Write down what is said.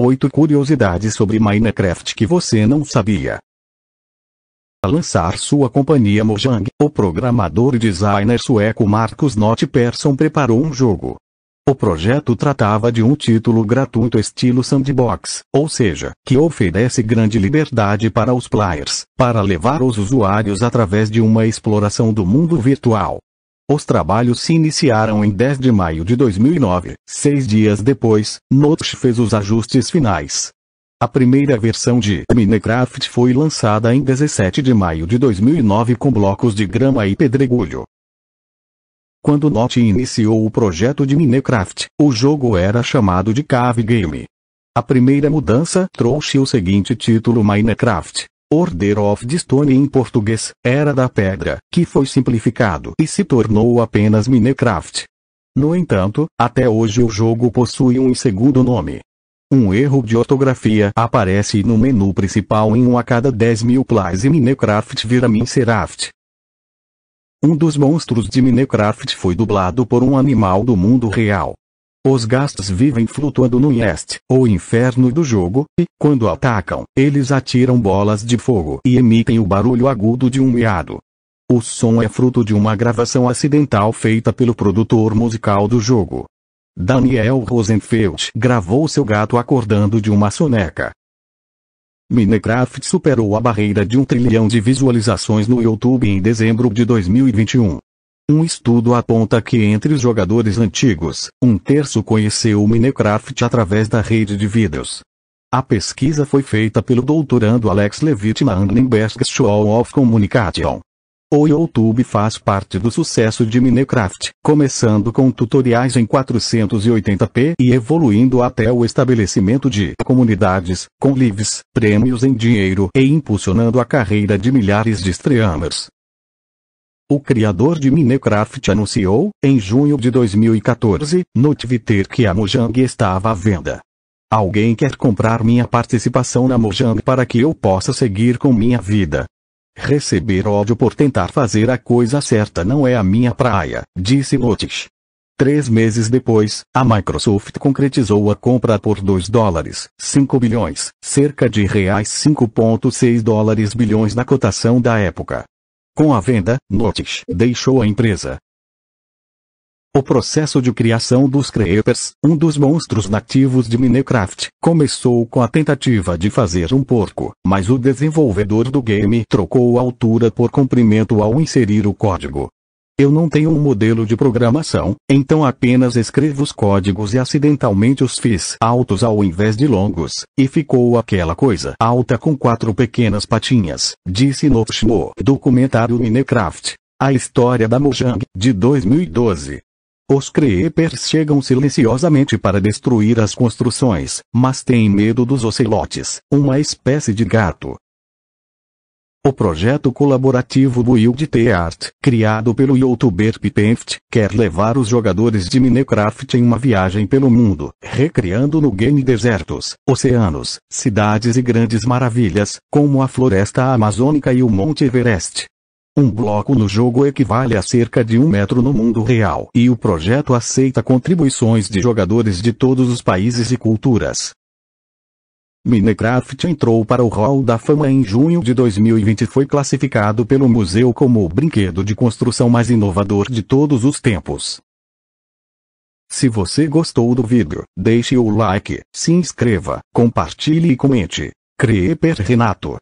8 curiosidades sobre Minecraft que você não sabia. A lançar sua companhia Mojang, o programador e designer sueco Marcus Nott Persson preparou um jogo. O projeto tratava de um título gratuito estilo sandbox, ou seja, que oferece grande liberdade para os players, para levar os usuários através de uma exploração do mundo virtual. Os trabalhos se iniciaram em 10 de maio de 2009. Seis dias depois, Notch fez os ajustes finais. A primeira versão de Minecraft foi lançada em 17 de maio de 2009 com blocos de grama e pedregulho. Quando Notch iniciou o projeto de Minecraft, o jogo era chamado de Cave Game. A primeira mudança trouxe o seguinte título Minecraft, Order of the Stone em português, Era da Pedra, que foi simplificado e se tornou apenas Minecraft. No entanto, até hoje o jogo possui um segundo nome. Um erro de ortografia aparece no menu principal em um a cada 10 mil plays e Minecraft vira Minecraft. Um dos monstros de Minecraft foi dublado por um animal do mundo real. Os gastos vivem flutuando no Yest, ou inferno do jogo, e, quando atacam, eles atiram bolas de fogo e emitem o barulho agudo de um miado. O som é fruto de uma gravação acidental feita pelo produtor musical do jogo. Daniel Rosenfeld gravou seu gato acordando de uma soneca. Minecraft superou a barreira de um trilhão de visualizações no YouTube em dezembro de 2021. Um estudo aponta que entre os jogadores antigos, um terço conheceu o Minecraft através da rede de vídeos. A pesquisa foi feita pelo doutorando Alex Levitt na Annenberg School of Communication. O YouTube faz parte do sucesso de Minecraft, começando com tutoriais em 480p e evoluindo até o estabelecimento de comunidades, com lives, prêmios em dinheiro e impulsionando a carreira de milhares de streamers. O criador de Minecraft anunciou, em junho de 2014, no Twitter que a Mojang estava à venda. Alguém quer comprar minha participação na Mojang para que eu possa seguir com minha vida. Receber ódio por tentar fazer a coisa certa não é a minha praia, disse Notch. Três meses depois, a Microsoft concretizou a compra por 2 dólares, 5 bilhões, cerca de reais 5.6 dólares bilhões na cotação da época. Com a venda, Notice deixou a empresa. O processo de criação dos Creepers, um dos monstros nativos de Minecraft, começou com a tentativa de fazer um porco, mas o desenvolvedor do game trocou a altura por comprimento ao inserir o código. Eu não tenho um modelo de programação, então apenas escrevo os códigos e acidentalmente os fiz altos ao invés de longos, e ficou aquela coisa alta com quatro pequenas patinhas, disse no documentário Minecraft. A história da Mojang, de 2012. Os creepers chegam silenciosamente para destruir as construções, mas têm medo dos ocelotes, uma espécie de gato, o projeto colaborativo Build the Art, criado pelo youtuber Pipenft, quer levar os jogadores de Minecraft em uma viagem pelo mundo, recriando no game desertos, oceanos, cidades e grandes maravilhas, como a floresta amazônica e o Monte Everest. Um bloco no jogo equivale a cerca de um metro no mundo real e o projeto aceita contribuições de jogadores de todos os países e culturas. Minecraft entrou para o Hall da Fama em junho de 2020 e foi classificado pelo museu como o brinquedo de construção mais inovador de todos os tempos. Se você gostou do vídeo, deixe o like, se inscreva, compartilhe e comente. Creeper Renato